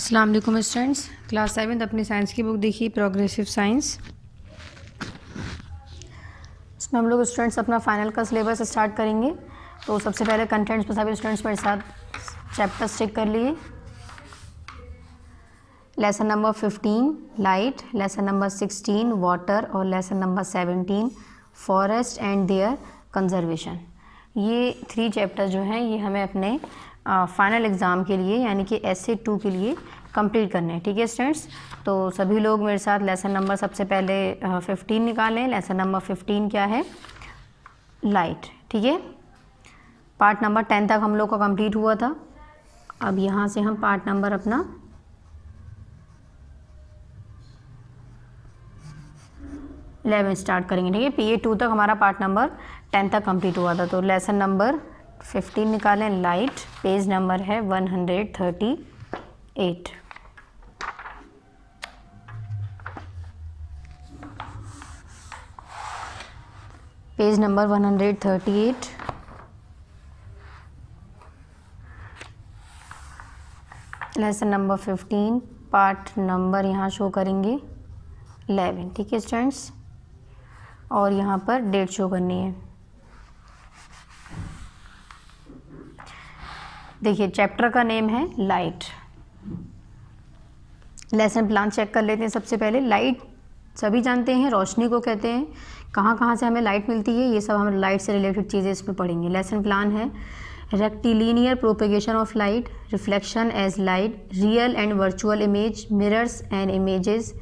Aslam students class seventh अपनी science की book देखी प्रोग्रेसिव साइंस इसमें हम लोग स्टूडेंट्स अपना फाइनल का सिलेबस स्टार्ट करेंगे तो सबसे पहले कंटेंट्स पर सभी स्टूडेंट्स मेरे साथ चैप्टर्स चेक कर लिए lesson number fifteen light lesson number sixteen water और lesson number seventeen forest and their conservation ये थ्री चैप्टर जो हैं ये हमें अपने फ़ाइनल एग्ज़ाम के लिए यानी कि एस ए टू के लिए कंप्लीट करने हैं ठीक है स्टूडेंट्स तो सभी लोग मेरे साथ लेसन नंबर सबसे पहले फिफ्टीन निकालें लेसन नंबर फिफ्टीन क्या है लाइट ठीक है पार्ट नंबर टेन तक हम लोग का कंप्लीट हुआ था अब यहाँ से हम पार्ट नंबर अपना इलेवन स्टार्ट करेंगे ठीक है पी ए टू तक हमारा पार्ट नंबर टेन तक कंप्लीट हुआ था तो लेसन नंबर फिफ्टीन निकालें लाइट पेज नंबर है one hundred thirty eight page number one hundred thirty eight lesson number fifteen part number यहाँ शो करेंगे इलेवन ठीक है स्टूडेंट्स और यहाँ पर डेट शो करनी है देखिए चैप्टर का नेम है लाइट लेसन प्लान चेक कर लेते हैं सबसे पहले लाइट सभी जानते हैं रोशनी को कहते हैं कहाँ कहाँ से हमें लाइट मिलती है ये सब हम लाइट से रिलेटेड चीज़ें इसमें पढ़ेंगे लेसन प्लान है rectilinear propagation of light reflection as light real and virtual image mirrors and images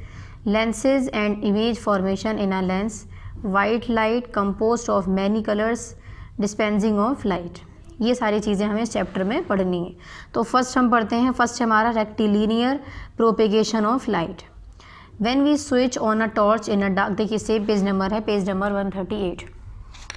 lenses and image formation in a lens white light composed of many colours dispensing of light ये सारी चीज़ें हमें इस chapter में पढ़नी है तो first हम पढ़ते हैं फर्स्ट हमारा rectilinear propagation of light when we switch on a torch in a dark देखिए सेम पेज नंबर है page number one thirty eight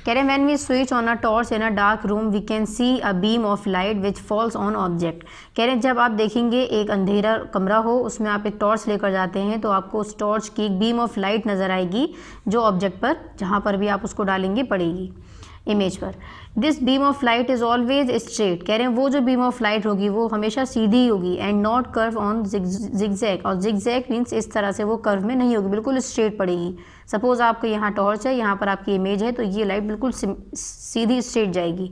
कह रहे हैं when we switch on a torch in a dark room we can see a beam of light which falls on object कह रहे हैं जब आप देखेंगे एक अंधेरा कमरा हो उसमें आप एक टॉर्च लेकर जाते हैं तो आपको उस टॉर्च की एक बीम ऑफ लाइट नज़र आएगी जो ऑब्जेक्ट पर जहाँ पर भी आप उसको डालेंगे पड़ेगी इमेज पर this beam of light is always straight कह रहे हैं वो जो बीम ऑफ लाइट होगी वो हमेशा सीधी होगी and not curve on zigzag और जिगजैक मीन्स इस तरह से वो कर्व में नहीं होगी बिल्कुल स्ट्रेट पड़ेगी सपोज़ आपको यहाँ टॉर्च है यहाँ पर आपकी इमेज है तो ये लाइट बिल्कुल सीधी स्ट्रेट जाएगी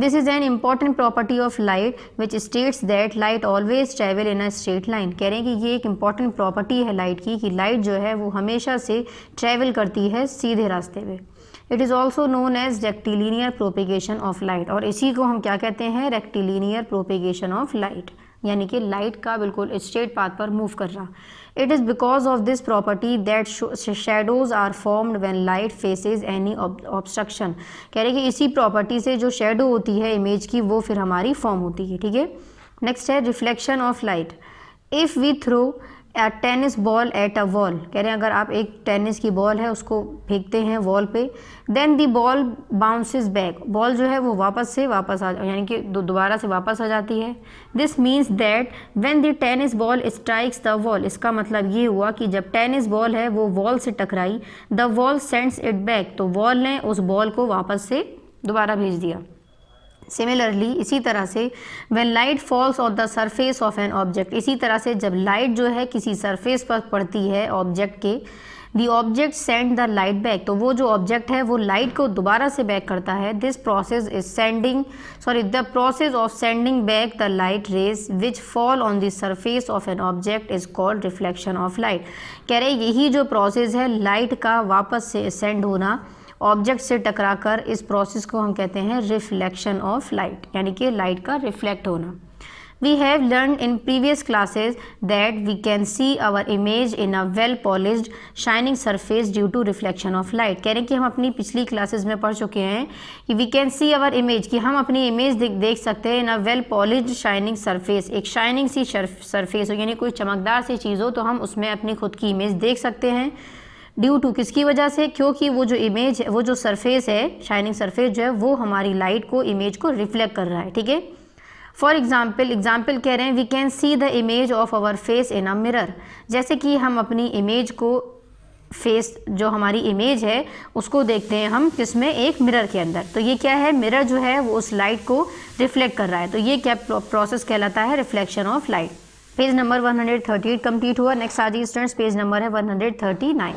this is an important property of light which states that light always travel in a straight line कह रहे हैं कि ये एक इम्पॉर्टेंट प्रॉपर्टी है लाइट की कि लाइट जो है वो हमेशा से ट्रेवल करती है सीधे रास्ते पर it is also known as rectilinear propagation of light और इसी को हम क्या कहते हैं रेक्टिलीनियर प्रोपिगेशन ऑफ लाइट यानी कि लाइट का बिल्कुल स्ट्रेट पाथ पर मूव कर रहा it is because of this property that shadows are formed when light faces any obstruction कह रहे कि इसी प्रॉपर्टी से जो शेडो होती है इमेज की वो फिर हमारी फॉर्म होती है ठीक है नेक्स्ट है reflection of light if we threw tennis ball at a wall कह रहे हैं अगर आप एक टेनिस की बॉल है उसको फेंकते हैं वॉल पे then the ball bounces back ball जो है वो वापस से वापस आ यानी कि दोबारा से वापस आ जाती है this means that when the tennis ball strikes the wall इसका मतलब ये हुआ कि जब टेनिस बॉल है वो वॉल से टकराई the wall sends it back तो वॉल ने उस बॉल को वापस से दोबारा भेज दिया सिमिलरली इसी तरह से when light falls on the surface of an object इसी तरह से जब लाइट जो है किसी सरफेस पर पड़ती है ऑब्जेक्ट के the object send the light back तो वो जो ऑब्जेक्ट है वो लाइट को दोबारा से बैक करता है this process is sending sorry the process of sending back the light rays which fall on the surface of an object is called reflection of light कह रहे यही जो प्रोसेस है लाइट का वापस से सेंड होना ऑब्जेक्ट से टकराकर इस प्रोसेस को हम कहते हैं रिफ्लेक्शन ऑफ लाइट यानी कि लाइट का रिफ्लेक्ट होना we have learned in previous classes that we can see our image in a well polished shining surface due to reflection of light कह रहे हैं कि हम अपनी पिछली classes में पढ़ चुके हैं कि we can see our image कि हम अपनी image देख देख सकते हैं in a well polished shining surface एक shining सी surface हो यानी कोई चमकदार सी चीज़ हो तो हम उसमें अपनी खुद की image देख सकते हैं ड्यू टू किसकी वजह से क्योंकि वो जो इमेज है वो जो सरफेस है शाइनिंग सरफेस जो है वो हमारी लाइट को इमेज को रिफ्लेक्ट कर रहा है ठीक है फॉर एग्ज़ाम्पल एग्ज़ाम्पल कह रहे हैं we can see the image of our face in a mirror जैसे कि हम अपनी इमेज को फेस जो हमारी इमेज है उसको देखते हैं हम किस में एक मिरर के अंदर तो ये क्या है मिरर जो है वो उस लाइट को रिफ्लेक्ट कर रहा है तो ये क्या प्रोसेस कहलाता है reflection of light page number 138 complete हुआ नेक्स्ट जाइए स्टूडेंट्स पेज नंबर है 139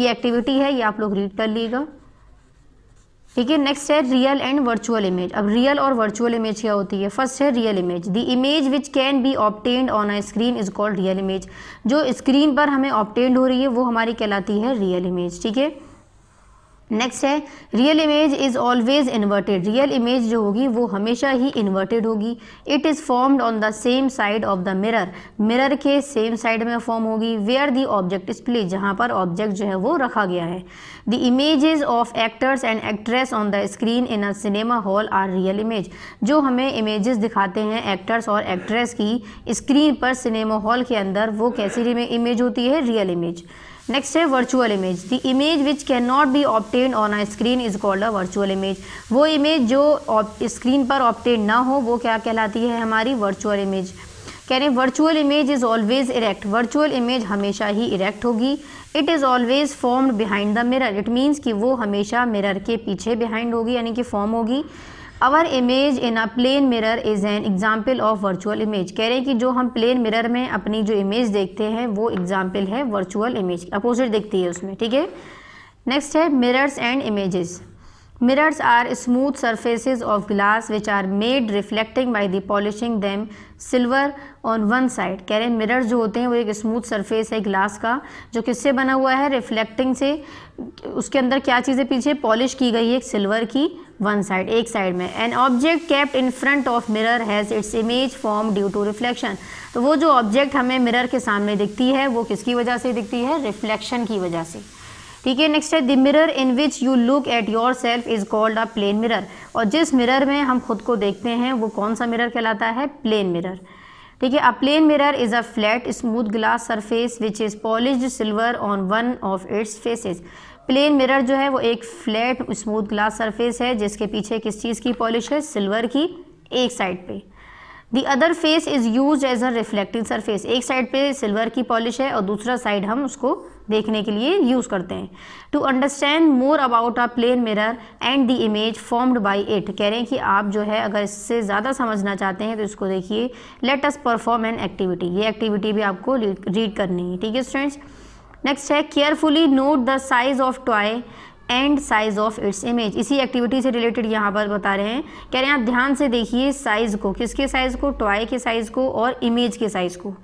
ये एक्टिविटी है ये आप लोग रीड कर लीजिएगा ठीक है नेक्स्ट है रियल एंड वर्चुअल इमेज अब रियल और वर्चुअल इमेज क्या होती है फर्स्ट है real image the image which can be obtained on a screen is called real image जो स्क्रीन पर हमें ऑप्टेंड हो रही है वो हमारी कहलाती है रियल इमेज ठीक है नेक्स्ट है real image is always inverted real image जो होगी वो हमेशा ही इन्वर्टेड होगी it is formed on the same side of the mirror mirror के सेम साइड में फॉर्म होगी where the object is place जहाँ पर ऑब्जेक्ट जो है वो रखा गया है the images of actors and actress on the screen in a cinema hall are real image जो हमें इमेजेस दिखाते हैं एक्टर्स और एक्ट्रेस की स्क्रीन पर सिनेमा हॉल के अंदर वो कैसी इमेज होती है रियल इमेज नेक्स्ट है virtual image the image which can not be obtain on a screen is called a virtual image वो इमेज जो स्क्रीन पर ऑप्टेन ना हो वो क्या कहलाती है हमारी वर्चुअल इमेज कह रहे virtual image is always erect virtual image हमेशा ही इरेक्ट होगी it is always formed behind the mirror it means कि वो हमेशा मिरर के पीछे बिहाइंड होगी यानी कि फॉर्म होगी our image in a plane mirror is an example of virtual image कह रहे हैं कि जो हम प्लेन मिरर में अपनी जो इमेज देखते हैं वो एग्ज़ाम्पल है वर्चुअल इमेज अपोजिट दिखती है उसमें ठीक है नेक्स्ट है mirrors and images mirrors are smooth surfaces of glass which are made reflecting by the polishing them silver on one side कह रहे हैं मिरर्स जो होते हैं वो एक स्मूथ सरफेस है ग्लास का जो किससे बना हुआ है रिफ्लेक्टिंग से उसके अंदर क्या चीज़ें पीछे पॉलिश की गई है एक की वन साइड एक साइड में an object kept in front of mirror has its image form due to reflection तो वो जो ऑब्जेक्ट हमें मिरर के सामने दिखती है वो किसकी वजह से दिखती है रिफ्लेक्शन की वजह से ठीक है नेक्स्ट है the mirror in which you look at yourself is called a plane mirror और जिस मिरर में हम खुद को देखते हैं वो कौन सा मिरर कहलाता है प्लेन मिरर ठीक है a plane mirror is a flat smooth glass surface which is polish silver on one of its faces plane mirror जो है वो एक फ्लैट स्मूथ ग्लास सरफेस है जिसके पीछे किस चीज़ की पॉलिश है सिल्वर की एक साइड पे the other face is use as a reflecting surface एक साइड पे सिल्वर की पॉलिश है और दूसरा साइड हम उसको देखने के लिए यूज़ करते हैं to understand more about a plane mirror and the image formed by it कह रहे हैं कि आप जो है अगर इससे ज़्यादा समझना चाहते हैं तो इसको देखिए let us perform an activity ये एक्टिविटी भी आपको रीड करनी है ठीक है स्टूडेंट्स नेक्स्ट है carefully note the size of toy and size of its image इसी एक्टिविटी से रिलेटेड यहाँ पर बता रहे हैं कह रहे हैं आप ध्यान से देखिए साइज़ को किसके साइज़ को टॉय के साइज़ को और इमेज के साइज़ को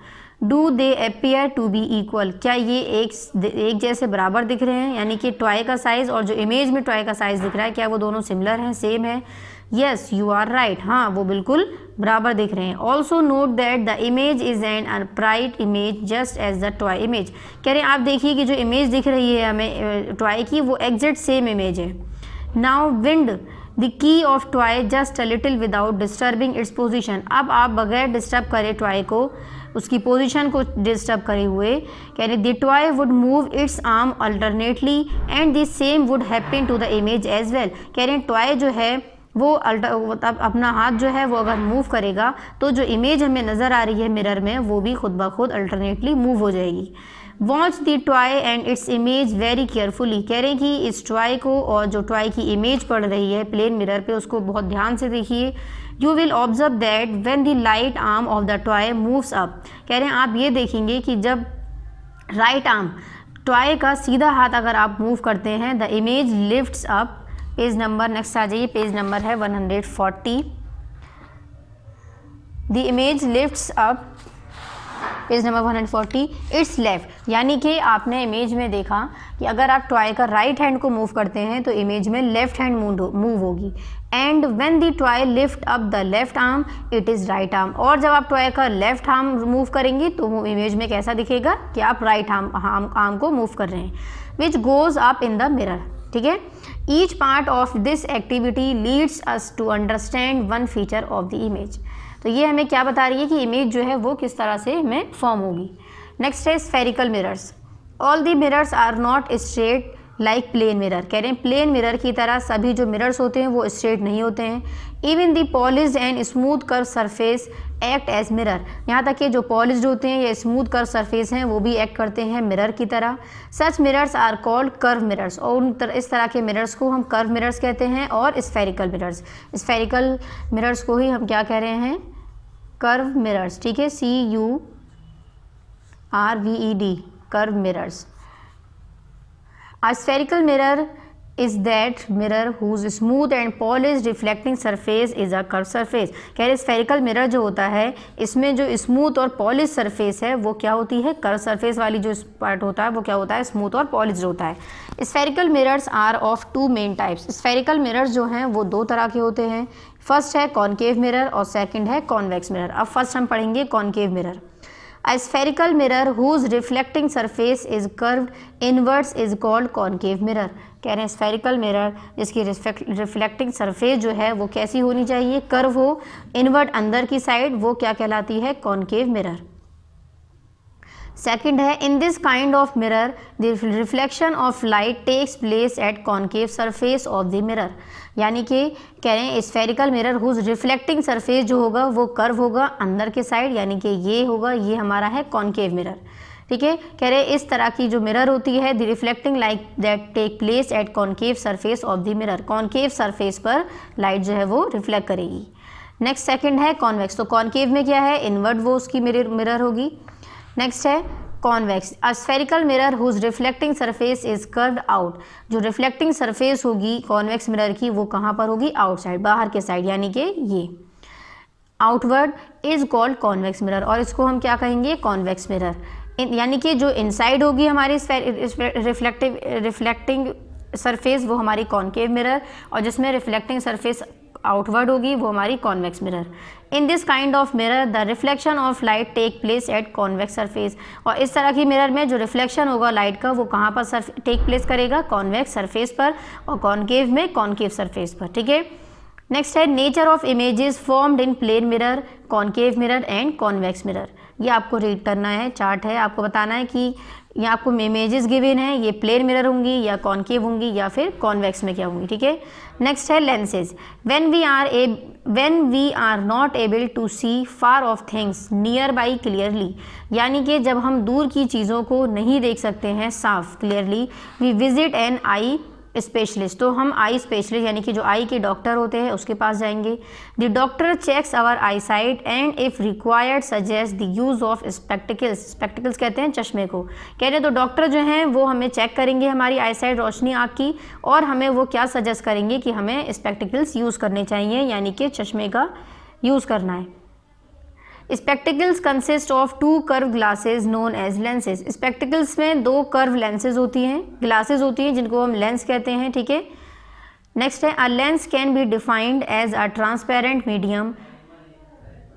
do they appear to be equal क्या ये एक एक जैसे बराबर दिख रहे हैं यानी कि टॉय का साइज़ और जो इमेज में टॉय का साइज़ दिख रहा है क्या वो दोनों सिमिलर हैं सेम है यस यू आर राइट हाँ वो बिल्कुल बराबर दिख रहे हैं also note that the image is an upright image just as the toy image कह रहे हैं आप देखिए कि जो इमेज दिख रही है हमें टॉय की वो एग्जैक्ट सेम इमेज है now wind the key of toy just a little without disturbing its position अब आप बगैर डिस्टर्ब करें टॉय को उसकी पोजीशन को डिस्टर्ब करे हुए कह हैं the toy would move its arm alternately and the same would happen to the image as well कह रहे हैं टॉय जो है वो अल्टा अपना हाथ जो है वो अगर मूव करेगा तो जो इमेज हमें नज़र आ रही है मिरर में वो भी खुद ब खुद अल्टरनेटली मूव हो जाएगी watch the toy and its image very carefully कह रहे हैं कि इस टॉय को और जो टॉय की इमेज पड़ रही है प्लेन मिरर पे उसको बहुत ध्यान से देखिए you will observe that when the light arm of the toy moves up कह रहे हैं आप ये देखेंगे कि जब राइट आर्म टॉय का सीधा हाथ अगर आप मूव करते हैं the image lift up page number next आ जाइए पेज नंबर है 140 hundred forty the image lift up page number 140 its left यानी कि आपने इमेज में देखा कि अगर आप टॉय का राइट right हैंड को मूव करते हैं तो इमेज में लेफ़्ट हैंड मूव होगी and when the toy lift up the left arm it is right arm और जब आप टॉय का लेफ़्ट आर्म मूव करेंगे तो वो इमेज में कैसा दिखेगा कि आप राइट आर्म आर्म को मूव कर रहे हैं which goes up in the mirror ठीक है each part of this activity leads us to understand one feature of the image तो ये हमें क्या बता रही है कि इमेज जो है वो किस तरह से हमें फॉर्म होगी नेक्स्ट है spherical mirrors all the mirrors are not straight like plane mirror कह रहे हैं प्लेन मिरर की तरह सभी जो मिरर्स होते हैं वो स्ट्रेट नहीं होते हैं even the polish and smooth curve surface act as mirror यहाँ तक कि जो पॉलिश होते हैं या स्मूथ कर सरफेस हैं वो भी एक्ट करते हैं मिरर की तरह such mirrors are called curve mirrors और उन तर, इस तरह के मिरर्स को हम कर्व मिरर्स कहते हैं और स्फेरिकल मिरर्स स्फेरिकल मिरर्स को ही हम क्या कह रहे हैं कर्व मिरर्स ठीक है C U R V E D curve mirrors A spherical mirror is that mirror whose smooth and polished reflecting surface is a curved surface. कह रहे स्फेरिकल मिरर जो होता है इसमें जो स्मूथ और पॉलिश सरफेस है वो क्या होती है कर्व सरफेस वाली जो पार्ट होता है वो क्या होता है स्मूथ और पॉलिश होता है spherical mirrors are of two main types spherical mirrors जो हैं वो दो तरह के होते हैं फर्स्ट है कॉन्केव मिररर और सेकेंड है कॉन्वेक्स मिररर अब फर्स्ट हम पढ़ेंगे concave mirror A spherical mirror whose reflecting surface is curved inwards is called concave mirror. कह रहे हैं स्फेरिकल मिरर जिसकी रिफ्लेक्टिंग सरफेस जो है वो कैसी होनी चाहिए कर्व हो इनवर्ट अंदर की साइड वो क्या कहलाती है कॉनकेव मिरर सेकंड है in this kind of mirror the reflection of light takes place at concave surface of the mirror यानी कि कह रहे हैं spherical mirror whose reflecting surface जो होगा वो कर्व होगा अंदर के साइड यानी कि ये होगा ये हमारा है कॉन्केव मिरर ठीक है कह रहे हैं इस तरह की जो मिरर होती है the reflecting light that take place at concave surface of the mirror concave surface पर लाइट जो है वो रिफ्लेक्ट करेगी नेक्स्ट सेकंड है कॉन्वेक्स तो कॉन्केव में क्या है इनवर्ड वो उसकी मिरर मिरर होगी नेक्स्ट है convex a spherical mirror whose reflecting surface is curved out जो रिफ्लेक्टिंग सरफेस होगी कॉन्वेक्स मिरर की वो कहाँ पर होगी आउटसाइड बाहर के साइड यानी कि ये outward is called convex mirror और इसको हम क्या कहेंगे कॉन्वेक्स मिरर यानी कि जो इनसाइड होगी हमारी रिफ्लेक्टिव रिफ्लेक्टिंग सरफेस वो हमारी कॉन्केव मिरर और जिसमें रिफ्लेक्टिंग सरफेस आउटवर्ड होगी वो हमारी convex mirror in this kind of mirror the reflection of light take place at convex surface और इस तरह की मिरर में जो रिफ्लेक्शन होगा लाइट का वो कहाँ पर सर्फ टेक प्लेस करेगा कॉन्वेक्स सरफेस पर और कॉन्केव में कॉन्केव सरफेस पर ठीक है नेक्स्ट है nature of images formed in plane mirror concave mirror and convex mirror ये आपको रीड करना है चार्ट है आपको बताना है कि यहाँ आपको इमेजेस गिवेन है ये प्लेन मिरर होंगी या कॉन्केव होंगी या फिर कॉन्वेक्स में क्या होंगी ठीक है नेक्स्ट है lenses when we are a when we are not able to see far off things nearby clearly यानी कि जब हम दूर की चीज़ों को नहीं देख सकते हैं साफ clearly we visit an eye specialist तो हम आई स्पेशलिस्ट यानी कि जो आई के डॉक्टर होते हैं उसके पास जाएंगे the doctor checks our eyesight and if required suggest the use of spectacles spectacles कहते हैं चश्मे को कह रहे हैं तो डॉक्टर जो हैं वो हमें चेक करेंगे हमारी आई साइट रोशनी आँख की और हमें वो क्या सजेस्ट करेंगे कि हमें स्पेक्टिकल्स यूज़ करने चाहिए यानी कि चश्मे का यूज़ करना है spectacles consist of two curve glasses known as lenses spectacles में दो कर्व लेंसेज होती हैं ग्लासेज होती हैं जिनको हम लेंस कहते हैं ठीक है नेक्स्ट है a lens can be defined as a transparent medium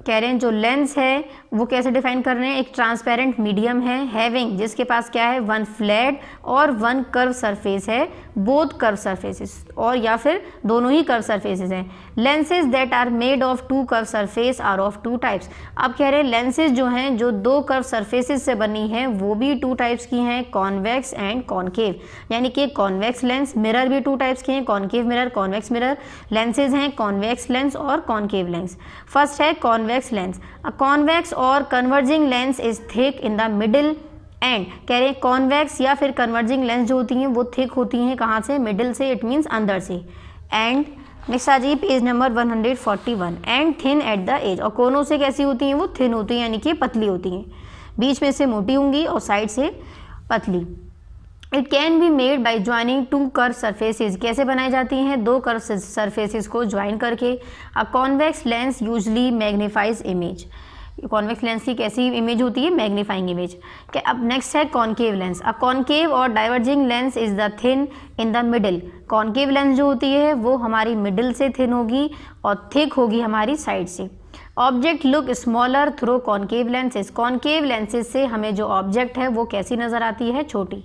कह रहे हैं जो लेंस है वो कैसे डिफाइन कर रहे हैं एक ट्रांसपेरेंट मीडियम है हैविंग जिसके पास क्या है वन फ्लैट और वन कर्व सरफेस है बोथ कर्व सरफेसेस और या फिर दोनों ही कर्व सरफेसेस हैं lenses that are made of two curve surface are of two types अब कह रहे हैं लेंसेज जो हैं जो दो कर्व सरफेसेस से बनी हैं वो भी टू टाइप्स की हैं कॉन्वेक्स एंड कॉन्केव यानी कि कॉन्वेक्स लेंस मिरर भी टू टाइप्स के हैं concave mirror convex mirror lenses हैं कॉन्वेक्स लेंस और कॉन्केव लेंस फर्स्ट है कॉन्वेक्स लेंस कॉन्वेक्स और converging lens is thick in the middle and कह रहे हैं कॉन्वेक्स या फिर कन्वर्जिंग लेंस जो होती हैं वो थिक होती हैं कहाँ से मिडिल से इट मीन्स अंदर से एंड नेक्स्ट आ page number 141 and thin at the edge और कोनों से कैसी होती हैं वो थिन होती हैं यानी कि पतली होती हैं बीच में से मोटी होंगी और साइड से पतली it can be made by joining two curve surfaces कैसे बनाई जाती हैं दो कर सरफेसिस को ज्वाइन करके a convex lens usually magnifies image convex lens की कैसी इमेज होती है मैग्नीफाइंग इमेज क्या अब नेक्स्ट है कॉन्केव लेंस अब कॉन्केव और diverging lens is the thin in the middle concave lens जो होती है वो हमारी मिडिल से थिन होगी और थिक होगी हमारी साइड से object look smaller through concave lenses concave lenses से हमें जो ऑब्जेक्ट है वो कैसी नज़र आती है छोटी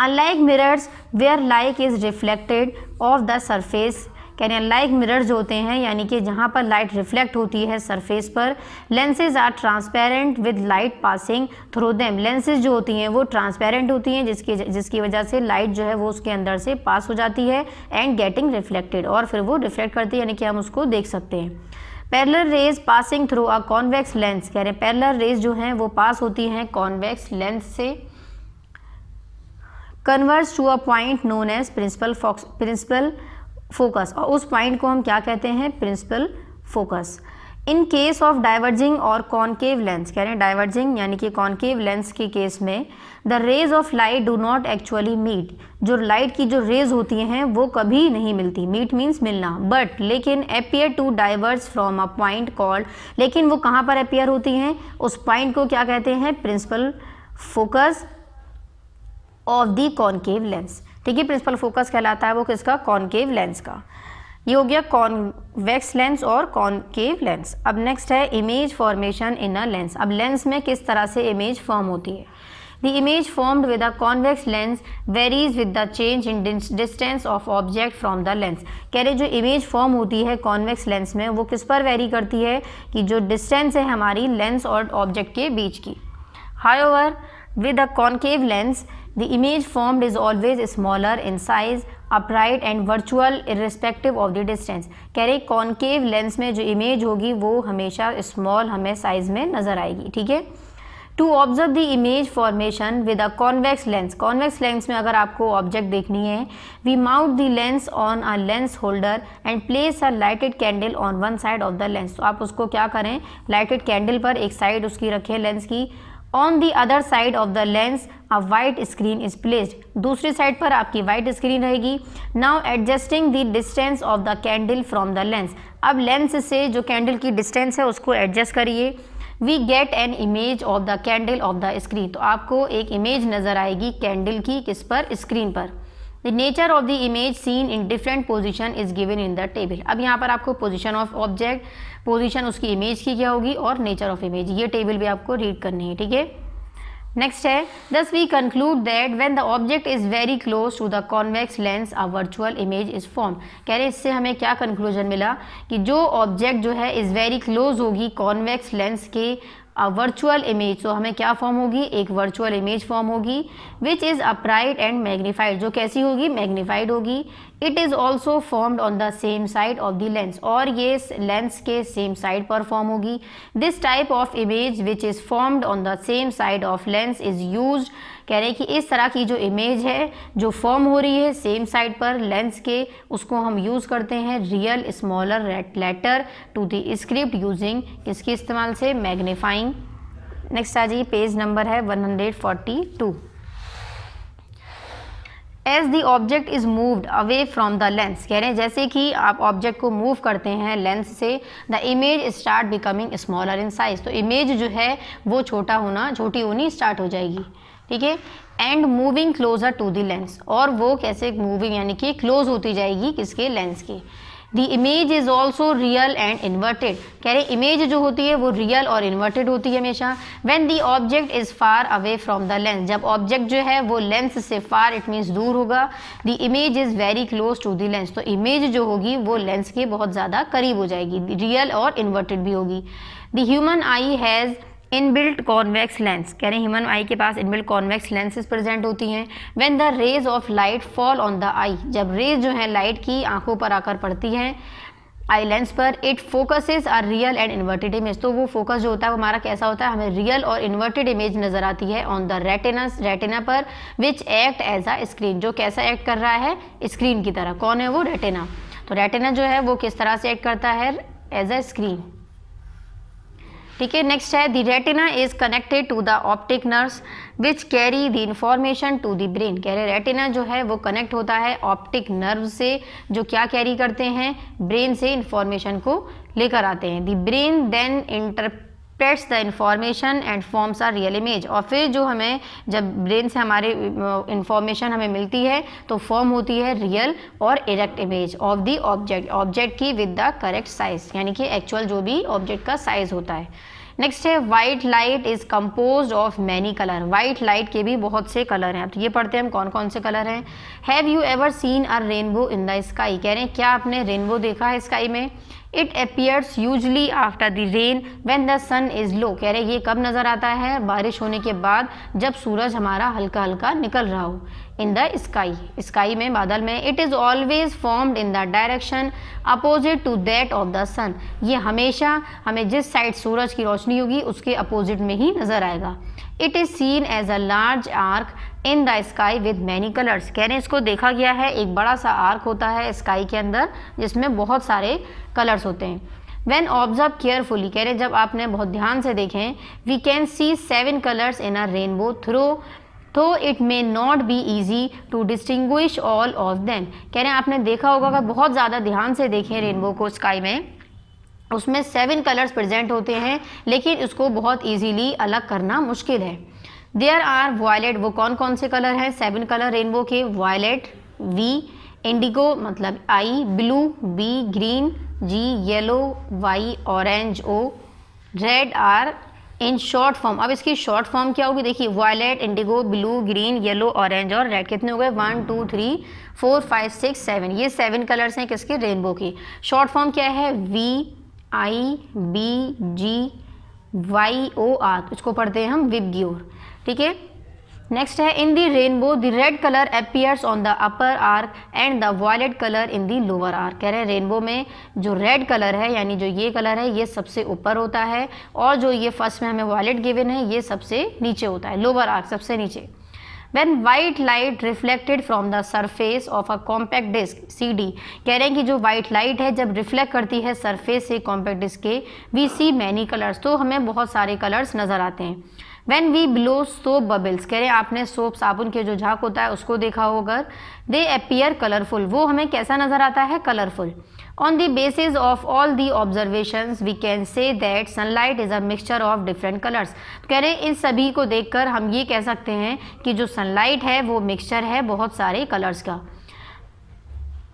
unlike mirrors where like is reflected off the surface कह रहे हैं लाइक मिरर जो होते हैं यानी कि जहाँ पर लाइट रिफ्लेक्ट होती है सरफेस पर lenses are transparent with light passing through them lenses जो होती हैं वो ट्रांसपेरेंट होती हैं जिसकी जिसकी वजह से लाइट जो है वो उसके अंदर से पास हो जाती है एंड गेटिंग रिफ्लेक्टेड और फिर वो रिफ्लेक्ट करती है यानी कि हम उसको देख सकते हैं parallel rays passing through a convex lens कह रहे हैं पैरलर रेज जो हैं वो पास होती हैं कॉन्वेक्स लेंस से converge to a point known as principal focus principal focus और उस पॉइंट को हम क्या कहते हैं principal focus in case of diverging और कॉन्केव लेंस कह रहे हैं डाइवर्जिंग यानी कि कॉन्केव लेंस के केस में the rays of light do not actually meet जो लाइट की जो रेज होती हैं वो कभी नहीं मिलती मीट मीन्स मिलना बट लेकिन appear to diverge from a point called लेकिन वो कहाँ पर अपियर होती हैं उस पॉइंट को क्या कहते हैं principal focus of the concave lens ठीक है प्रिंसिपल फोकस कहलाता है वो किसका कॉनकेव लेंस का ये हो गया कॉन्वेक्स लेंस और कॉनकेव लेंस अब नेक्स्ट है image formation in a lens अब लेंस में किस तरह से इमेज फॉर्म होती है the image formed with a convex lens varies with the change in distance of object from the lens कह रहे जो इमेज फॉर्म होती है कॉन्वेक्स लेंस में वो किस पर वेरी करती है कि जो डिस्टेंस है हमारी लेंस और ऑब्जेक्ट के बीच की high over with a concave lens The image formed is always smaller in size, upright and virtual irrespective of the distance. कह रहे कॉन्केव लेंस में जो इमेज होगी वो हमेशा स्मॉल हमें साइज में नज़र आएगी ठीक है to observe the image formation with a convex lens convex lens में अगर आपको ऑब्जेक्ट देखनी है we mount the lens on a lens holder and place a lighted candle on one side of the lens तो आप उसको क्या करें लाइटेड कैंडल पर एक साइड उसकी रखें लेंस की on the other side of the lens a white screen is placed दूसरी साइड पर आपकी वाइट स्क्रीन रहेगी now adjusting the distance of the candle from the lens अब लेंस से जो कैंडल की डिस्टेंस है उसको एडजस्ट करिए we get an image of the candle of the screen तो आपको एक इमेज नज़र आएगी कैंडल की किस पर स्क्रीन पर the nature of the image seen in different position is given in the table अब यहाँ पर आपको पोजिशन ऑफ ऑब्जेक्ट पोजिशन उसकी इमेज की क्या होगी और नेचर ऑफ इमेज ये टेबल भी आपको रीड करनी है ठीक है नेक्स्ट है thus we conclude that when the object is very close to the convex lens a virtual image is form कह रहे इससे हमें क्या कंक्लूजन मिला कि जो ऑब्जेक्ट जो है इज़ वेरी क्लोज होगी कॉन्वेक्स लेंस के वर्चुअल इमेज तो हमें क्या फॉर्म होगी एक वर्चुअल इमेज फॉर्म होगी which is upright and magnified जो कैसी होगी मैग्नीफाइड होगी it is also formed on the same side of the lens और ये लेंस के सेम साइड पर फॉर्म होगी this type of image which is formed on the same side of lens is use कह रहे हैं कि इस तरह की जो इमेज है जो फॉर्म हो रही है सेम साइड पर लेंस के उसको हम यूज़ करते हैं real smaller letter to the script using किसके इस्तेमाल से मैग्नीफाइंग नेक्स्ट आ जाइए पेज नंबर है 142 as the object is moved away from the lens कह रहे हैं जैसे कि आप ऑब्जेक्ट को मूव करते हैं लेंस से the image start becoming smaller in size तो इमेज जो है वो छोटा होना छोटी होनी स्टार्ट हो जाएगी ठीक है and moving closer to the lens और वो कैसे मूविंग यानी कि क्लोज होती जाएगी किसके लेंस की the image is also real and inverted कह रहे इमेज जो होती है वो रियल और इन्वर्टेड होती है हमेशा when the object is far away from the lens जब ऑब्जेक्ट जो है वो लेंस से फार इट मीन्स दूर होगा the image is very close to the lens तो इमेज जो होगी वो लेंस के बहुत ज़्यादा करीब हो जाएगी रियल और इन्वर्टेड भी होगी the human eye has inbuilt convex lens कह रहे हैं ह्यूमन आई के पास इनबिल्ट कॉन्वेक्स लेंसेज प्रेजेंट होती हैं when the rays of light fall on the eye जब रेज जो है लाइट की आंखों पर आकर पड़ती हैं आई लेंस पर it focuses are real and inverted image तो वो फोकस जो होता है वो हमारा कैसा होता है हमें रियल और इन्वर्टेड इमेज नज़र आती है ऑन द रेटेनस रेटेना पर which act as a screen जो कैसा एक्ट कर रहा है स्क्रीन की तरह कौन है वो रेटेना तो रेटेना जो है वो किस तरह से एक्ट करता है एज अ स्क्रीन ठीक है नेक्स्ट है the retina is connected to the optic nerves which carry the information to the brain कह रहे रेटिना जो है वो कनेक्ट होता है ऑप्टिक नर्व से जो क्या कैरी करते हैं ब्रेन से इंफॉर्मेशन को लेकर आते हैं the brain then interprets the information and forms are real image और फिर जो हमें जब ब्रेन से हमारे इंफॉर्मेशन हमें मिलती है तो फॉर्म होती है रियल और erect image of the object object की विद द करेक्ट साइज यानी कि एक्चुअल जो भी ऑब्जेक्ट का साइज होता है नेक्स्ट है white light is compose of many colour white light के भी बहुत से कलर हैं तो ये पढ़ते हैं हम कौन कौन से कलर हैं have you ever seen a rainbow in the sky कह रहे हैं क्या आपने रेनबो देखा है स्काई में it appears usually after the rain when the sun is low कह रहे ये कब नज़र आता है बारिश होने के बाद जब सूरज हमारा हल्का हल्का निकल रहा हो इन द स्काई स्काई में बादल में it is always formed in the direction opposite to that of the sun ये हमेशा हमें जिस साइड सूरज की रोशनी होगी उसके अपोजिट में ही नज़र आएगा it is seen as a large arc in the sky with many colours कह रहे हैं इसको देखा गया है एक बड़ा सा आर्क होता है स्काई के अंदर जिसमें बहुत सारे कलर्स होते हैं वेन ऑब्जर्व केयरफुली कह रहे हैं जब आपने बहुत ध्यान से देखें we can see seven colours in a rainbow though तो it may not be easy to distinguish all of them कह रहे हैं आपने देखा होगा अगर बहुत ज़्यादा ध्यान से देखें रेनबो को स्काई में उसमें सेवन कलर्स प्रेजेंट होते हैं लेकिन इसको बहुत इजीली अलग करना मुश्किल है देयर आर वायलेट वो कौन कौन से कलर हैं सेवन कलर रेनबो के वायलेट वी इंडिगो मतलब I blue B green G yellow Y orange O red R in short form अब इसकी शॉर्ट फॉर्म क्या होगी देखिए violet indigo blue green yellow orange और रेड कितने हो गए one two three four five six seven ये सेवन कलर्स हैं किसके रेनबो के शॉर्ट फॉर्म क्या है V I B G Y O R इसको पढ़ते हैं हम विबग्योर ठीक है नेक्स्ट है in the rainbow the red colour appears on the upper arc and the violet colour in the lower arc कह रहे हैं रेनबो में जो रेड कलर है यानी जो ये कलर है ये सबसे ऊपर होता है और जो ये फर्स्ट में हमें वॉयलेट गिवन है ये सबसे नीचे होता है लोअर आर्क सबसे नीचे then white light reflected from the surface of a compact disc CD कह रहे हैं कि जो वाइट लाइट है जब रिफ्लेक्ट करती है सरफेस से कॉम्पैक्ट डिस्क के वी सी मैनी कलर्स तो हमें बहुत सारे कलर्स नज़र आते हैं when we blow soap bubbles कह रहे हैं आपने सोप साबुन के जो झाक होता है उसको देखा होगा दे अपियर कलरफुल वो हमें कैसा नज़र आता है colourful on the basis of all the observation we can say that sunlight is a mixture of different colours कह रहे हैं इन सभी को देखकर हम ये कह सकते हैं कि जो सनलाइट है वो मिक्सचर है बहुत सारे कलर्स का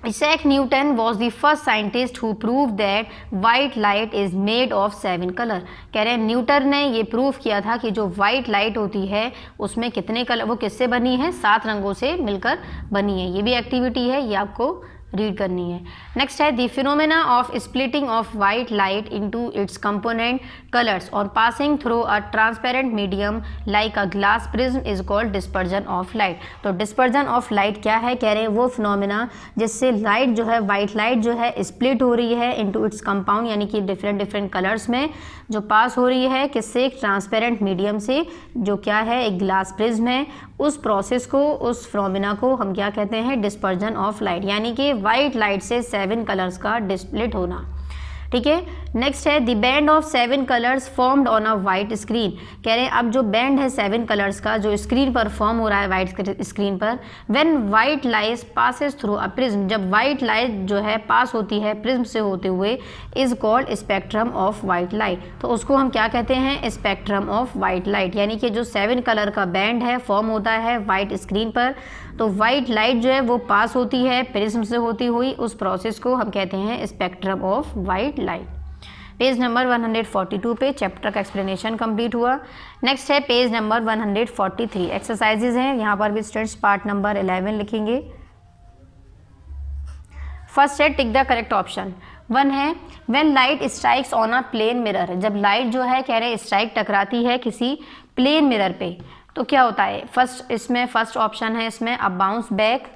Isaac Newton was the first scientist who proved that white light is made of seven color कह रहे हैं न्यूटन ने ये प्रूव किया था कि जो वाइट लाइट होती है उसमें कितने कलर वो किससे बनी है सात रंगों से मिलकर बनी है ये भी एक्टिविटी है ये आपको रीड करनी है नेक्स्ट है the phenomena of splitting of white light into its component colours और passing through a transparent medium like a glass prism is called dispersion of light तो डिस्पर्जन ऑफ लाइट क्या है कह रहे हैं वो फिनोमेना जिससे लाइट जो है वाइट लाइट जो है स्प्लिट हो रही है इंटू इट्स कंपाउंड यानी कि डिफरेंट डिफरेंट कलर्स में जो पास हो रही है किससे ट्रांसपेरेंट मीडियम से जो क्या है एक ग्लास प्रिज्म है उस प्रोसेस को उस फ्रोमिना को हम क्या कहते हैं डिस्पर्जन ऑफ लाइट यानी कि वाइट लाइट से सेवन कलर्स का डिस्प्लिट होना ठीक है नेक्स्ट है the band of seven colours formed on a white screen कह रहे हैं अब जो बैंड है सेवन कलर्स का जो स्क्रीन पर फॉर्म हो रहा है वाइट स्क्रीन पर when white light passes through a prism जब वाइट लाइट जो है पास होती है प्रिज्म से होते हुए is called spectrum of white light तो उसको हम क्या कहते हैं स्पेक्ट्रम ऑफ वाइट लाइट यानी कि जो सेवन कलर का बैंड है फॉर्म होता है वाइट स्क्रीन पर तो वाइट लाइट जो है वो पास होती है प्रिज्म से होती हुई उस प्रोसेस को हम कहते हैं spectrum of white light page number 142 पे चैप्टर का एक्सप्लेनेशन कंप्लीट हुआ नेक्स्ट है पेज नंबर 143 एक्सरसाइजेज हैं यहाँ पर भी स्टूडेंट्स पार्ट नंबर 11 लिखेंगे फर्स्ट है tick the correct option one है when light strikes on a plane mirror जब लाइट जो है कह रहे हैं स्ट्राइक टकराती है किसी प्लेन मिरर पे तो क्या होता है फर्स्ट इसमें फर्स्ट ऑप्शन है इसमें a bounce back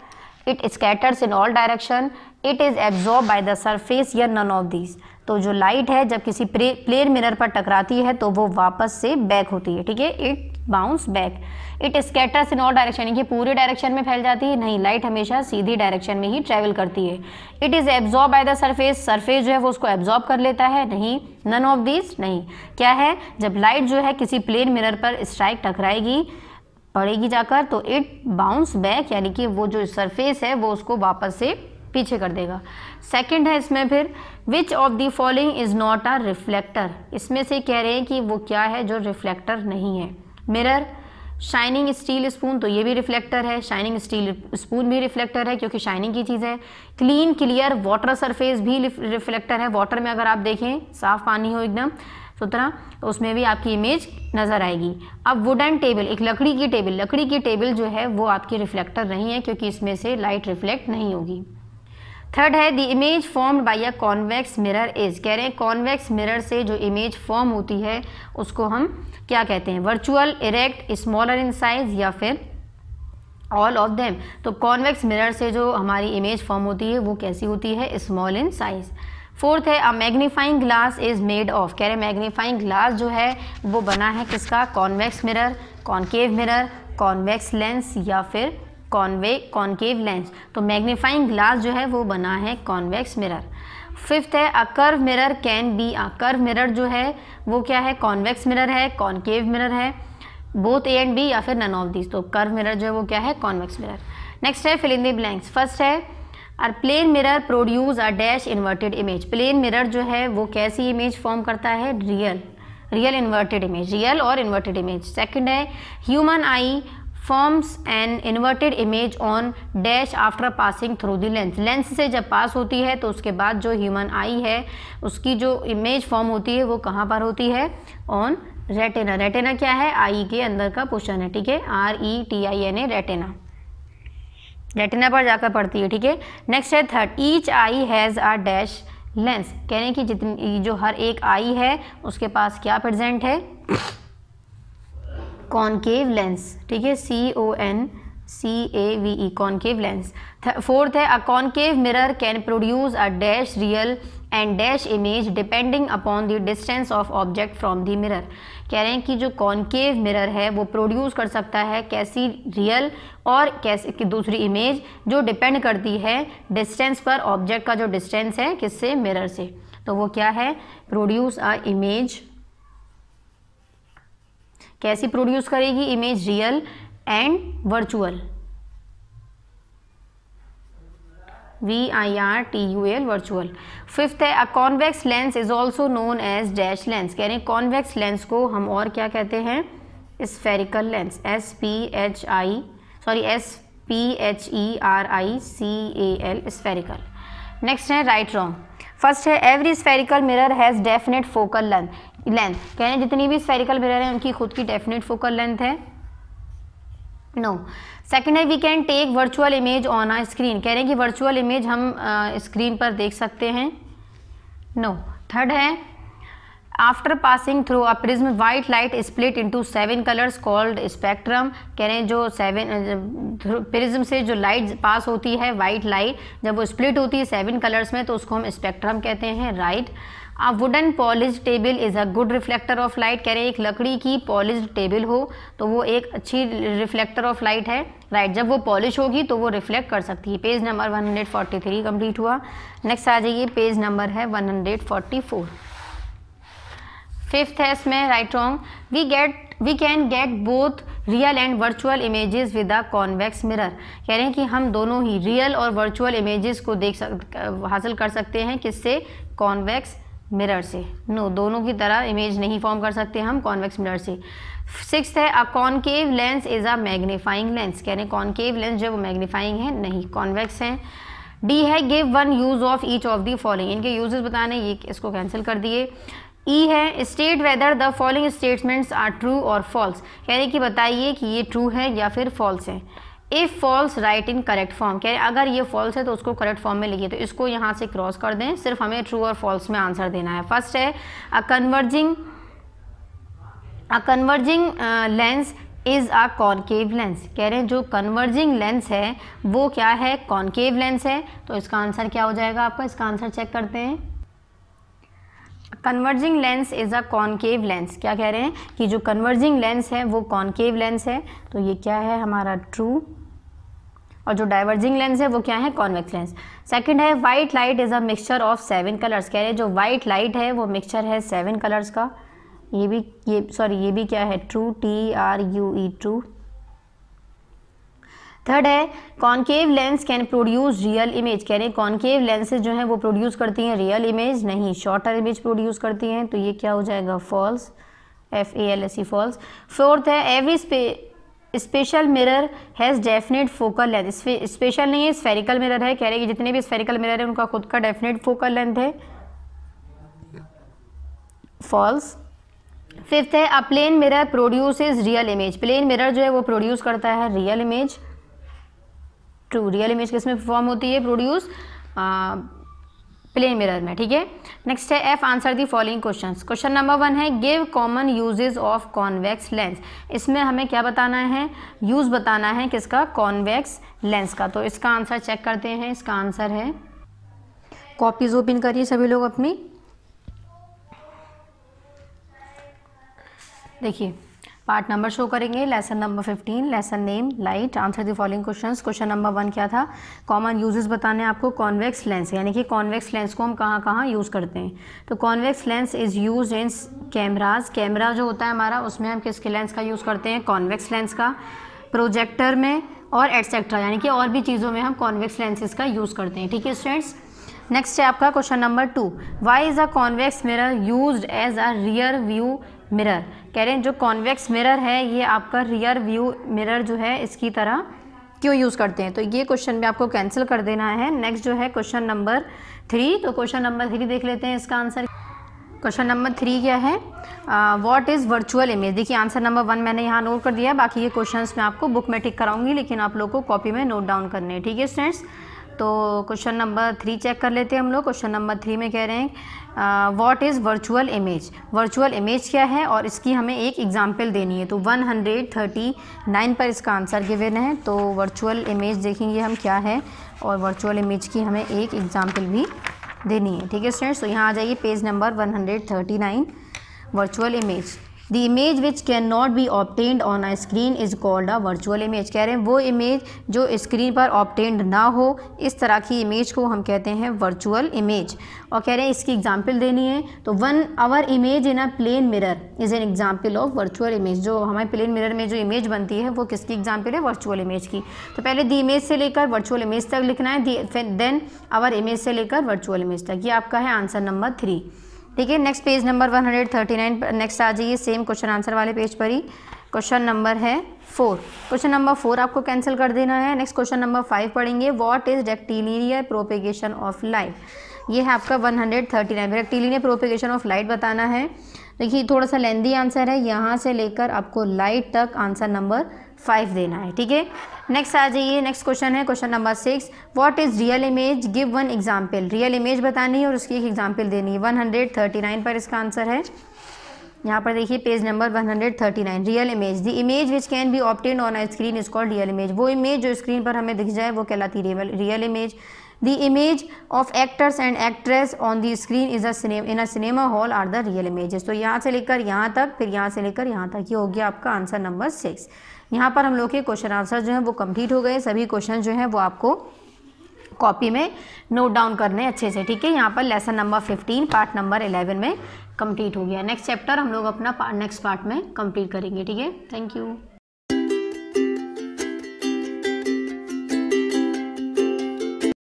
it scatters in all direction it is absorb by the surface या नन ऑफ दीज तो जो लाइट है जब किसी प्लेयर मिरर पर टकराती है तो वो वापस से बैक होती है ठीक है it bounce back it scatters in all direction कि पूरे डायरेक्शन में फैल जाती है नहीं लाइट हमेशा सीधी डायरेक्शन में ही ट्रेवल करती है it is absorb by the surface surface जो है वो उसको एब्जॉर्ब कर लेता है नहीं नन ऑफ दिस नहीं क्या है जब लाइट जो है किसी प्लेन मिरर पर स्ट्राइक टकराएगी पड़ेगी जाकर तो इट बाउंस बैक यानी कि वो जो सरफेस है वो उसको वापस से पीछे कर देगा सेकंड है इसमें फिर which of the following is not a reflector इसमें से कह रहे हैं कि वो क्या है जो रिफ्लेक्टर नहीं है मिरर शाइनिंग स्टील स्पून तो ये भी रिफ्लेक्टर है शाइनिंग स्टील स्पून भी रिफ्लेक्टर है क्योंकि शाइनिंग की चीज़ है क्लीन क्लियर वाटर सरफेस भी रिफ्लेक्टर है वाटर में अगर आप देखें साफ़ पानी हो एकदम सुथरा तो उसमें भी आपकी इमेज नज़र आएगी अब वुडन टेबल एक लकड़ी की टेबल लकड़ी की टेबल जो है वो आपकी रिफ्लेक्टर नहीं है क्योंकि इसमें से लाइट रिफ्लेक्ट नहीं होगी थर्ड है the image formed by a convex mirror is कह रहे हैं कॉन्वेक्स मिरर से जो इमेज फॉर्म होती है उसको हम क्या कहते हैं virtual erect smaller in size या फिर ऑल ऑफ देम तो कॉन्वेक्स मिरर से जो हमारी इमेज फॉर्म होती है वो कैसी होती है स्मॉल इन साइज़ फोर्थ है a magnifying glass is made of कह रहे मैग्नीफाइंग ग्लास जो है वो बना है किसका convex mirror concave mirror convex lens या फिर कॉन्वे कॉन्केव लेंस तो मैग्नीफाइंग ग्लास जो है वो बना है कॉन्वेक्स मिरर फिफ्थ है a curve mirror can be a curve mirror जो है वो क्या है कॉन्वेक्स मिरर है कॉन्केव मिरर है बोथ ए एंड बी या फिर नन ऑफ दिस तो कर्व मिरर जो है वो क्या है कॉन्वेक्स मिरर नेक्स्ट है fill in the blanks first है और plane mirror produce a dash inverted image plane mirror जो है वो कैसी इमेज फॉर्म करता है real real inverted image real और इन्वर्टेड इमेज सेकेंड है human eye forms an inverted image on dash after passing through the lens lens से जब पास होती है तो उसके बाद जो ह्यूमन आई है उसकी जो इमेज फॉर्म होती है वो कहाँ पर होती है ऑन रेटेना रेटेना क्या है आई के अंदर का पोर्शन है ठीक है R E T I N A retina retina पर जाकर पढ़ती है ठीक है नेक्स्ट है third each eye has a dash lens कह रहे हैं कि जितनी जो हर एक आई है उसके पास क्या प्रेजेंट है कॉन्केव लेंस ठीक है C O N C A V E e, concave lens fourth है a concave mirror can produce a dash real and dash image depending upon the distance of object from the mirror कह रहे हैं कि जो concave mirror है वो produce कर सकता है कैसी रियल और कैसी की दूसरी इमेज जो डिपेंड करती है डिस्टेंस पर ऑब्जेक्ट का जो डिस्टेंस है किससे मिरर से तो वो क्या है प्रोड्यूस अ इमेज कैसी प्रोड्यूस करेगी image real and virtual V I R T U L virtual fifth है a convex lens is also known as dash lens हैं कॉन्वेक्स लेंस को हम और क्या कहते हैं spherical lens S P H I sorry S P H E R I C A L spherical next है right wrong first है every spherical mirror has definite focal length length कह रहे हैं जितनी भी स्फेरिकल मिरर है उनकी खुद की डेफिनेट फोकल लेंथ है नो सेकेंड है we can take virtual image on a screen कह रहे हैं कि वर्चुअल इमेज हम स्क्रीन पर देख सकते हैं नो no. थर्ड है after passing through a prism white light split into seven colours called spectrum कह रहे हैं जो सेवन प्रिज्म से जो लाइट पास होती है वाइट लाइट जब वो स्प्लिट होती है सेवन कलर्स में तो उसको हम स्पेक्ट्रम कहते हैं right right? A wooden polish table is a good reflector of light कह रहे हैं एक लकड़ी की पॉलिश टेबल हो तो वो एक अच्छी रिफ्लेक्टर ऑफ लाइट है राइट जब वो पॉलिश होगी तो वो रिफ्लेक्ट कर सकती है पेज नंबर 143 कंप्लीट हुआ नेक्स्ट आ जाइए पेज नंबर है 144 फिफ्थ है इसमें right wrong we get we can get both real and virtual images with a convex mirror कह रहे हैं कि हम दोनों ही रियल और वर्चुअल इमेजेस को देख सक हासिल कर सकते हैं किससे कॉन्वेक्स मिरर से नो no, दोनों की तरह इमेज नहीं फॉर्म कर सकते हम कॉन्वेक्स मिरर से सिक्स है a concave lens is a magnifying lens कह रहे हैं कॉन्केव लेंस जो वो मैग्नीफाइंग है नहीं कॉन्वेक्स हैं डी है give one use of each of the following इनके यूजेस बताने ये इसको कैंसिल कर दिए ई e है state whether the following statements are true और फॉल्स यानी कि बताइए कि ये ट्रू है या फिर फॉल्स है if false right in correct form क्या अगर ये फॉल्स है तो उसको करेक्ट फॉर्म में लिखिए तो इसको यहाँ से क्रॉस कर दें सिर्फ हमें ट्रू और फॉल्स में आंसर देना है फर्स्ट है a converging a converging lens is a concave lens कह रहे हैं जो कन्वर्जिंग लेंस है वो क्या है कॉन्केव लेंस है तो इसका आंसर क्या हो जाएगा आपका इसका आंसर चेक करते हैं converging lens is a concave lens क्या कह रहे हैं कि जो कन्वर्जिंग लेंस है वो कॉन्केव लेंस है तो ये क्या है हमारा ट्रू और जो डाइवर्जिंग लेंस है वो क्या है कॉन्वेक्स लेंस सेकंड है white light is a mixture of seven colours कह रहे हैं जो वाइट लाइट है वो मिक्सचर है सेवन कलर्स का ये भी ये सॉरी ये भी क्या है true T R U E true third है concave lens can produce real image कह रहे हैं कॉन्केव लेंसेज जो हैं वो प्रोड्यूस करती हैं रियल इमेज नहीं शॉर्टर इमेज प्रोड्यूस करती हैं तो ये क्या हो जाएगा false F A L S E false fourth है every special mirror has definite focal length special नहीं है स्फेरिकल मिरर है कह रहे हैं कि जितने भी स्फेरिकल मिरर है उनका खुद का डेफिनेट फोकल लेंथ है फॉल्स फिफ्थ है a plane mirror produces real image plane mirror जो है वो प्रोड्यूस करता है real image true real image किस में परफॉर्म होती है प्रोड्यूस प्लेन मिरर में ठीक है नेक्स्ट है F answer the following question question number one है give common uses of convex lens इसमें हमें क्या बताना है यूज़ बताना है किसका कॉन्वेक्स लेंस का तो इसका आंसर चेक करते हैं इसका आंसर है कॉपीज ओपन करिए सभी लोग अपनी देखिए पार्ट नंबर शो करेंगे lesson number 15 lesson name light answer the following questions question number one क्या था कॉमन यूजेस बताने आपको कॉन्वेक्स लेंस यानी कि कॉन्वेक्स लेंस को हम कहाँ कहाँ यूज़ करते हैं तो convex lens is use in cameras camera जो होता है हमारा उसमें हम किसके लेंस का यूज़ करते हैं कॉन्वेक्स लेंस का प्रोजेक्टर में और एट्सेट्रा यानी कि और भी चीज़ों में हम कॉन्वेक्स लेंसेज का यूज़ करते हैं ठीक है स्टूडेंट्स नेक्स्ट है आपका question number two why is a convex mirror use as a rear view mirror कह रहे हैं जो कॉन्वेक्स मिरर है ये आपका रियर व्यू मिरर जो है इसकी तरह क्यों यूज़ करते हैं तो ये क्वेश्चन भी आपको कैंसिल कर देना है नेक्स्ट जो है क्वेश्चन नंबर थ्री तो क्वेश्चन नंबर थ्री देख लेते हैं इसका आंसर क्वेश्चन नंबर थ्री क्या है व्हाट इज़ वर्चुअल इमेज देखिए आंसर नंबर वन मैंने यहाँ नोट कर दिया है बाकी ये क्वेश्चंस मैं आपको बुक में टिक कराऊंगी लेकिन आप लोग को कॉपी में नोट डाउन करने हैं ठीक है स्टूडेंट्स तो क्वेश्चन नंबर थ्री चेक कर लेते हैं हम लोग क्वेश्चन नंबर थ्री में कह रहे हैं what is virtual image virtual image क्या है और इसकी हमें एक एग्जांपल देनी है तो 139 पर इसका आंसर गिवन है तो वर्चुअल इमेज देखेंगे हम क्या है और वर्चुअल इमेज की हमें एक एग्ज़ाम्पल भी देनी है ठीक है स्टूडेंट्स तो यहाँ आ जाइए page number one virtual image the image which can not be obtained on a screen is called a virtual image कह रहे हैं वो इमेज जो स्क्रीन पर ऑप्टेंड ना हो इस तरह की इमेज को हम कहते हैं वर्चुअल इमेज और कह रहे हैं इसकी एग्जाम्पल देनी है तो one our image in a plane mirror is an example of virtual image जो हमारे प्लेन मिरर में जो इमेज बनती है वो किसकी एग्जाम्पल है वर्चुअल इमेज की तो पहले दी इमेज से लेकर वर्चुअल इमेज तक लिखना है देन आवर इमेज से लेकर वर्चुअल इमेज तक ये आपका है आंसर नंबर थ्री ठीक है नेक्स्ट पेज नंबर 139 नेक्स्ट आ जाइए सेम क्वेश्चन आंसर वाले पेज पर ही क्वेश्चन नंबर है फोर क्वेश्चन नंबर फोर आपको कैंसिल कर देना है नेक्स्ट क्वेश्चन नंबर फाइव पढ़ेंगे what is rectilinear propagation of light ये है आपका 139 रेक्टिलिनियर प्रोपेगेशन ऑफ लाइट बताना है देखिए थोड़ा सा लेंदी आंसर है यहाँ से लेकर आपको लाइट तक आंसर नंबर फाइव देना है ठीक है नेक्स्ट आ जाइए नेक्स्ट क्वेश्चन है question number six what is real image give one example real image बतानी है और उसकी एक एग्जांपल देनी है वन हंड्रेड थर्टी नाइन पर इसका आंसर है यहाँ पर देखिए page number one hundred thirty nine real image the image which can be obtain on a screen is called real image वो इमेज जो स्क्रीन पर हमें दिख जाए वो कहलाती real real image the image of actors and actress on the screen is in a cinema hall are the real images तो यहाँ से लेकर यहाँ तक फिर यहाँ से लेकर यहाँ तक ये यह हो गया आपका आंसर नंबर सिक्स यहाँ पर हम लोग के क्वेश्चन आंसर जो है वो कंप्लीट हो गए सभी क्वेश्चन जो हैं वो आपको कॉपी में नोट डाउन करने अच्छे से ठीक है यहाँ पर lesson number fifteen part number eleven में कंप्लीट हो गया नेक्स्ट चैप्टर हम लोग अपना नेक्स्ट पार्ट में कंप्लीट करेंगे ठीक है थैंक यू